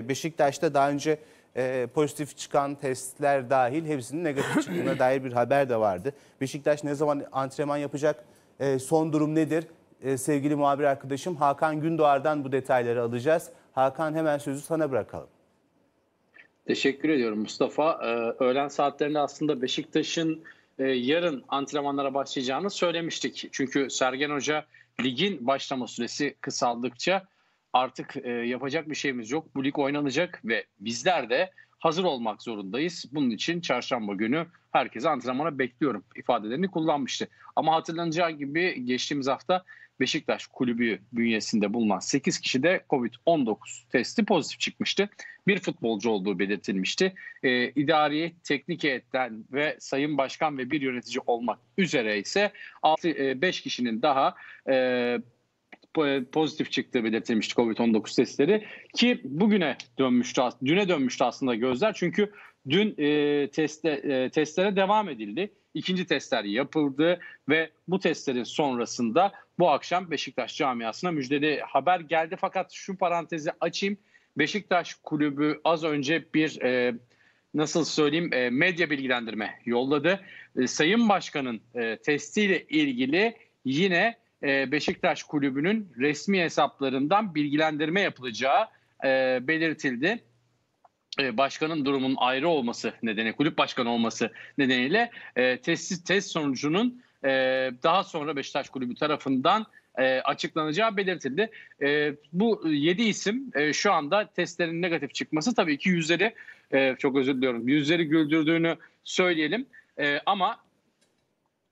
Beşiktaş'ta daha önce e, pozitif çıkan testler dahil hepsinin negatif çıktığına dair bir haber de vardı. Beşiktaş ne zaman antrenman yapacak? E, son durum nedir? E, sevgili muhabir arkadaşım Hakan Gündoğar'dan bu detayları alacağız. Hakan hemen sözü sana bırakalım. Teşekkür ediyorum Mustafa. Ee, öğlen saatlerinde aslında Beşiktaş'ın e, yarın antrenmanlara başlayacağını söylemiştik. Çünkü Sergen Hoca ligin başlama süresi kısaldıkça artık e, yapacak bir şeyimiz yok. Bu lig oynanacak ve bizler de hazır olmak zorundayız. Bunun için çarşamba günü herkese antrenmana bekliyorum ifadelerini kullanmıştı. Ama hatırlanacağı gibi geçtiğimiz hafta Beşiktaş kulübü bünyesinde bulunan 8 kişi de COVID-19 testi pozitif çıkmıştı. Bir futbolcu olduğu belirtilmişti. Ee, idari, teknik heyetten ve sayın başkan ve bir yönetici olmak üzere ise 6, 5 e, kişinin daha e, e, pozitif çıktı belirtilmişti COVID-19 testleri ki bugüne dönmüştü düne dönmüştü aslında gözler çünkü dün e, teste, e, testlere devam edildi. İkinci testler yapıldı ve bu testlerin sonrasında bu akşam Beşiktaş camiasına müjdeli haber geldi. Fakat şu parantezi açayım. Beşiktaş kulübü az önce bir e, nasıl söyleyeyim e, medya bilgilendirme yolladı. E, Sayın Başkan'ın e, testiyle ilgili yine e, Beşiktaş Kulübü'nün resmi hesaplarından bilgilendirme yapılacağı e, belirtildi e, başkanın durumun ayrı olması nedeni, kulüp başkanı olması nedeniyle test, test sonucunun daha sonra Beşiktaş Kulübü tarafından açıklanacağı belirtildi. bu 7 isim şu anda testlerin negatif çıkması tabii ki yüzleri, çok özür diliyorum, yüzleri güldürdüğünü söyleyelim. ama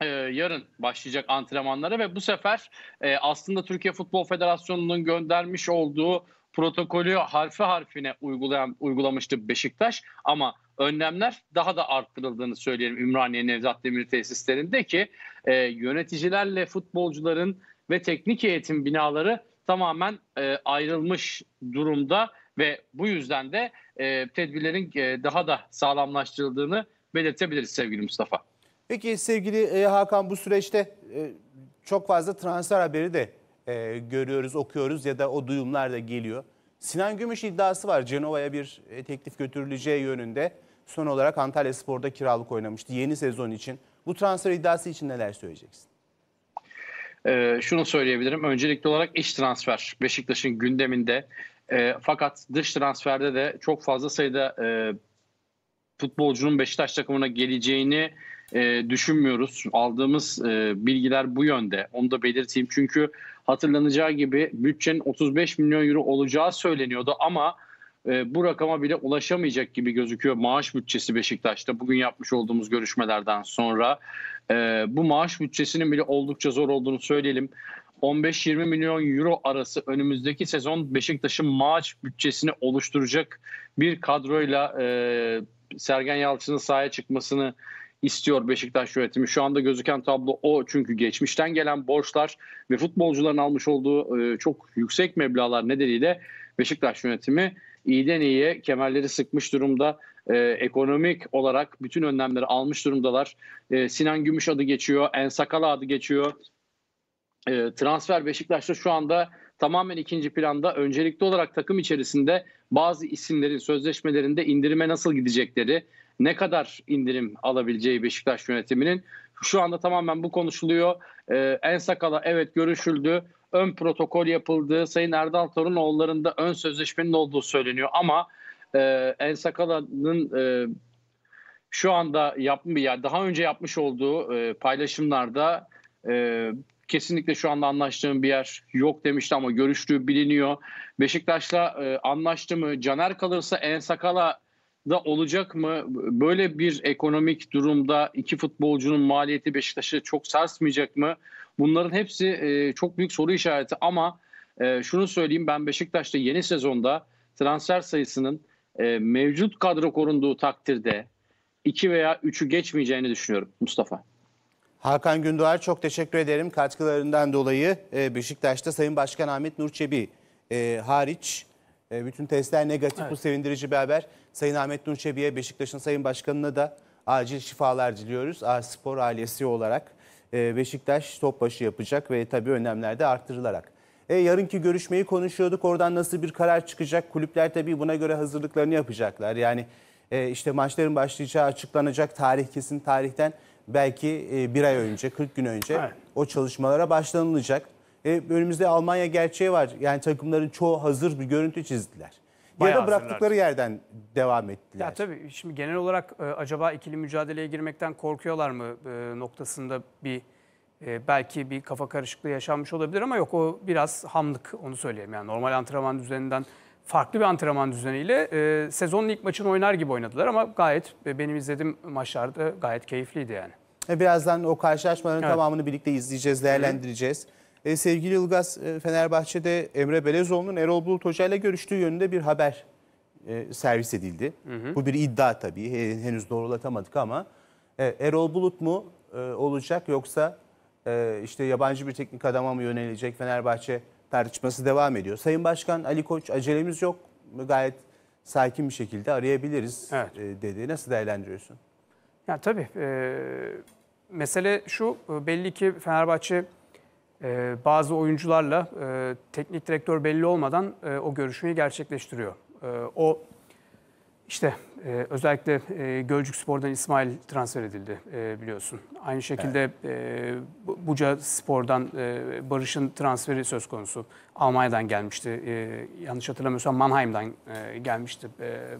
e, yarın başlayacak antrenmanlara ve bu sefer e, aslında Türkiye Futbol Federasyonu'nun göndermiş olduğu protokolü harfi harfine uygulayan uygulamıştı Beşiktaş ama önlemler daha da arttırıldığını söyleyelim Ümraniye Nevzat Demir tesislerinde ki e, yöneticilerle futbolcuların ve teknik eğitim binaları tamamen e, ayrılmış durumda ve bu yüzden de e, tedbirlerin e, daha da sağlamlaştırıldığını belirtebiliriz sevgili Mustafa. Peki sevgili e, Hakan bu süreçte e, çok fazla transfer haberi de e, görüyoruz, okuyoruz ya da o duyumlar da geliyor. Sinan Gümüş iddiası var. Cenova'ya bir teklif götürüleceği yönünde. Son olarak Antalya Spor'da kiralık oynamıştı yeni sezon için. Bu transfer iddiası için neler söyleyeceksin? Ee, şunu söyleyebilirim. Öncelikli olarak iç transfer Beşiktaş'ın gündeminde. E, fakat dış transferde de çok fazla sayıda e, futbolcunun Beşiktaş takımına geleceğini e, düşünmüyoruz. Aldığımız e, bilgiler bu yönde. Onu da belirteyim. Çünkü hatırlanacağı gibi bütçenin 35 milyon euro olacağı söyleniyordu ama e, bu rakama bile ulaşamayacak gibi gözüküyor maaş bütçesi Beşiktaş'ta. Bugün yapmış olduğumuz görüşmelerden sonra e, bu maaş bütçesinin bile oldukça zor olduğunu söyleyelim. 15-20 milyon euro arası önümüzdeki sezon Beşiktaş'ın maaş bütçesini oluşturacak bir kadroyla e, Sergen Yalçın'ın sahaya çıkmasını istiyor Beşiktaş yönetimi. Şu anda gözüken tablo o çünkü geçmişten gelen borçlar ve futbolcuların almış olduğu e, çok yüksek meblalar nedeniyle Beşiktaş yönetimi iyiden iyiye kemerleri sıkmış durumda. E, ekonomik olarak bütün önlemleri almış durumdalar. E, Sinan Gümüş adı geçiyor, Ensakala adı geçiyor. E, transfer Beşiktaş'ta şu anda tamamen ikinci planda. Öncelikli olarak takım içerisinde bazı isimlerin sözleşmelerinde indirime nasıl gidecekleri, ne kadar indirim alabileceği Beşiktaş yönetiminin. Şu anda tamamen bu konuşuluyor. Ee, en sakala evet görüşüldü. Ön protokol yapıldı. Sayın Erdal Torunoğulları'nda ön sözleşmenin olduğu söyleniyor ama e, En Sakala'nın e, şu anda yapmış ya daha önce yapmış olduğu e, paylaşımlarda e, kesinlikle şu anda anlaştığım bir yer yok demişti ama görüştüğü biliniyor. Beşiktaş'la e, anlaştı mı? Caner kalırsa En Sakala da olacak mı? Böyle bir ekonomik durumda iki futbolcunun maliyeti Beşiktaş'a çok sarsmayacak mı? Bunların hepsi e, çok büyük soru işareti ama e, şunu söyleyeyim ben Beşiktaş'ta yeni sezonda transfer sayısının e, mevcut kadro korunduğu takdirde iki veya üçü geçmeyeceğini düşünüyorum Mustafa. Hakan Gündoğar çok teşekkür ederim katkılarından dolayı. E, Beşiktaş'ta Sayın Başkan Ahmet Nur e, hariç e, bütün testler negatif evet. bu sevindirici bir haber. Sayın Ahmet Nur Beşiktaş'ın Sayın Başkanı'na da acil şifalar diliyoruz. A Spor ailesi olarak e, Beşiktaş topbaşı yapacak ve tabii önlemler de arttırılarak. E, yarınki görüşmeyi konuşuyorduk. Oradan nasıl bir karar çıkacak? Kulüpler tabii buna göre hazırlıklarını yapacaklar. Yani e, işte maçların başlayacağı açıklanacak tarih kesin tarihten belki e, bir ay önce, 40 gün önce evet. o çalışmalara başlanılacak e, önümüzde Almanya gerçeği var. Yani takımların çoğu hazır bir görüntü çizdiler. Bayağı ya da bıraktıkları hazırlar. yerden devam ettiler. Ya tabii şimdi genel olarak e, acaba ikili mücadeleye girmekten korkuyorlar mı e, noktasında bir e, belki bir kafa karışıklığı yaşanmış olabilir ama yok o biraz hamlık onu söyleyeyim. Yani normal antrenman düzeninden farklı bir antrenman düzeniyle e, sezonun ilk maçını oynar gibi oynadılar ama gayet e, benim izlediğim maçlarda gayet keyifliydi yani. E, birazdan o karşılaşmaların evet. tamamını birlikte izleyeceğiz, değerlendireceğiz. Hı e, sevgili Ilgaz e, Fenerbahçe'de Emre Belezoğlu'nun Erol Bulut Hoca ile görüştüğü yönünde bir haber e, servis edildi. Hı hı. Bu bir iddia tabii He, henüz doğrulatamadık ama e, Erol Bulut mu e, olacak yoksa e, işte yabancı bir teknik adama mı yönelecek Fenerbahçe tartışması devam ediyor. Sayın Başkan Ali Koç acelemiz yok gayet sakin bir şekilde arayabiliriz evet. e, dedi. Nasıl değerlendiriyorsun? Ya tabii e, mesele şu e, belli ki Fenerbahçe ee, bazı oyuncularla e, teknik direktör belli olmadan e, o görüşmeyi gerçekleştiriyor. Ee, o işte e, özellikle Gölcük Spor'dan İsmail transfer edildi biliyorsun. Aynı şekilde evet. Buca Spor'dan Barış'ın transferi söz konusu. Almanya'dan gelmişti. yanlış hatırlamıyorsam Mannheim'dan gelmişti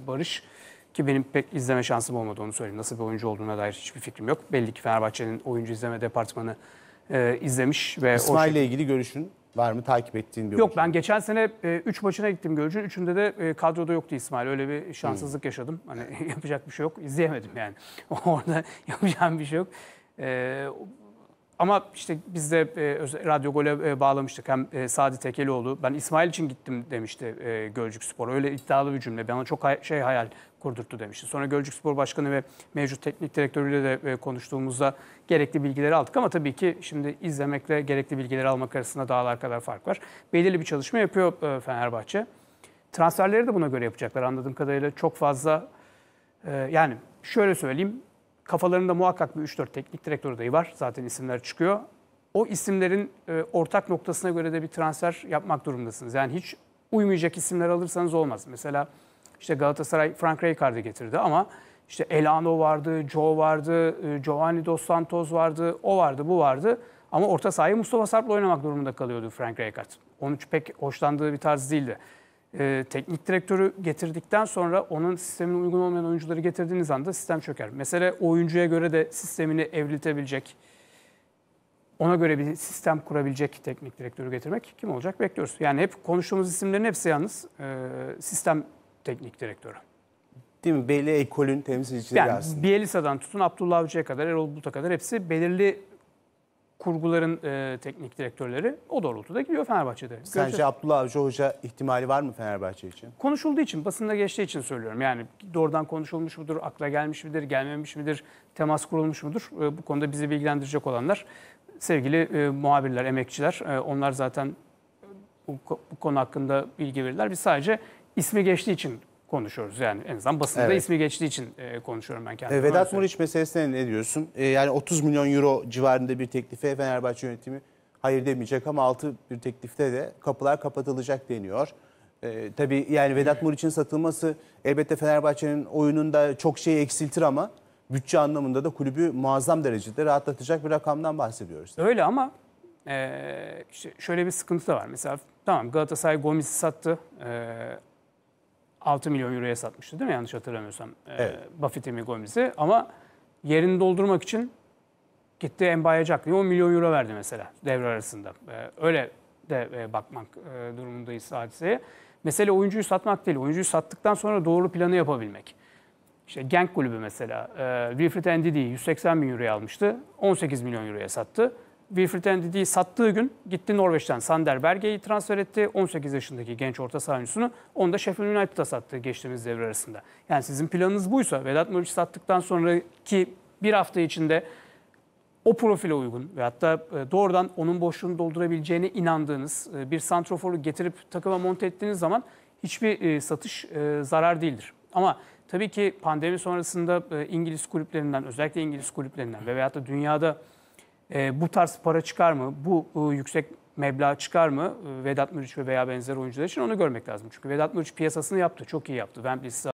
Barış. Ki benim pek izleme şansım olmadı onu söyleyeyim. Nasıl bir oyuncu olduğuna dair hiçbir fikrim yok. Belli ki Fenerbahçe'nin oyuncu izleme departmanı e, izlemiş. ve ile ilgili görüşün var mı? Takip ettiğin bir Yok oluşum. ben geçen sene 3 e, maçına gittim Gölcük'ün. Üçünde de e, kadroda yoktu İsmail. Öyle bir şanssızlık hmm. yaşadım. Hani yapacak bir şey yok. İzleyemedim yani. Orada yapacağım bir şey yok. E, ama işte biz de e, Radyo Gol'e e, bağlamıştık. Hem e, Sadi Tekelioğlu, ben İsmail için gittim demişti e, Gölcük Spor. Öyle iddialı bir cümle. Bana çok hay- şey hayal kurdurttu demişti. Sonra Gölcük Spor Başkanı ve mevcut teknik direktörüyle de e, konuştuğumuzda gerekli bilgileri aldık ama tabii ki şimdi izlemekle gerekli bilgileri almak arasında dağlar kadar fark var. Belirli bir çalışma yapıyor e, Fenerbahçe. Transferleri de buna göre yapacaklar anladığım kadarıyla. Çok fazla e, yani şöyle söyleyeyim kafalarında muhakkak bir 3-4 teknik direktör adayı var. Zaten isimler çıkıyor. O isimlerin ortak noktasına göre de bir transfer yapmak durumundasınız. Yani hiç uymayacak isimler alırsanız olmaz. Mesela işte Galatasaray Frank Rijkaard'ı getirdi ama işte Elano vardı, Joe vardı, e, Giovanni Dos Santos vardı, o vardı, bu vardı. Ama orta sahayı Mustafa Sarp'la oynamak durumunda kalıyordu Frank Rijkaard. Onun pek hoşlandığı bir tarz değildi. Ee, teknik direktörü getirdikten sonra onun sistemine uygun olmayan oyuncuları getirdiğiniz anda sistem çöker. Mesela oyuncuya göre de sistemini evriltebilecek, ona göre bir sistem kurabilecek teknik direktörü getirmek kim olacak bekliyoruz. Yani hep konuştuğumuz isimlerin hepsi yalnız e, sistem teknik direktörü. Değil mi? Belli ekolün temsilcileri yani, aslında. Bielisa'dan tutun Abdullah Avcı'ya kadar, Erol Bulut'a kadar hepsi belirli kurguların e, teknik direktörleri o doğrultuda gidiyor Fenerbahçe'de. Sence Göreceğiz. Abdullah Avcı Hoca ihtimali var mı Fenerbahçe için? Konuşulduğu için, basında geçtiği için söylüyorum. Yani doğrudan konuşulmuş mudur, akla gelmiş midir, gelmemiş midir, temas kurulmuş mudur? E, bu konuda bizi bilgilendirecek olanlar sevgili e, muhabirler, emekçiler. E, onlar zaten bu, bu konu hakkında bilgi verirler. Biz sadece ismi geçtiği için konuşuyoruz. Yani en azından basında evet. ismi geçtiği için e, konuşuyorum ben kendime. E, Vedat Muriç meselesine ne diyorsun? E, yani 30 milyon euro civarında bir teklife Fenerbahçe yönetimi hayır demeyecek ama altı bir teklifte de kapılar kapatılacak deniyor. E, tabii yani Vedat Muriç'in satılması elbette Fenerbahçe'nin oyununda çok şey eksiltir ama bütçe anlamında da kulübü muazzam derecede rahatlatacak bir rakamdan bahsediyoruz. Öyle ama e, işte şöyle bir sıkıntı da var. Mesela tamam Galatasaray Gomis'i sattı. E, 6 milyon euroya satmıştı değil mi yanlış hatırlamıyorsam e, evet. e, Buffett'imi Gomez'i ama yerini doldurmak için gitti Embaye Jackney'e 10 milyon euro verdi mesela devre arasında. E, öyle de e, bakmak e, durumundayız hadiseye. Mesele oyuncuyu satmak değil, oyuncuyu sattıktan sonra doğru planı yapabilmek. İşte Genk kulübü mesela, e, Wilfried Ndidi'yi 180 bin euroya almıştı, 18 milyon euroya sattı. Wilfried Ndidi'yi sattığı gün gitti Norveç'ten Sander Berge'yi transfer etti. 18 yaşındaki genç orta saha oyuncusunu onu da Sheffield United'a sattı geçtiğimiz devre arasında. Yani sizin planınız buysa Vedat Muriç'i sattıktan sonraki bir hafta içinde o profile uygun ve hatta e, doğrudan onun boşluğunu doldurabileceğine inandığınız e, bir santroforu getirip takıma monte ettiğiniz zaman hiçbir e, satış zarar değildir. Ama tabii ki pandemi sonrasında İngiliz kulüplerinden özellikle İngiliz kulüplerinden ve veyahut da dünyada e, bu tarz para çıkar mı? Bu e, yüksek meblağ çıkar mı? E, Vedat Muriç ve veya benzer oyuncular için onu görmek lazım. Çünkü Vedat Muriç piyasasını yaptı. Çok iyi yaptı. Wembley'siz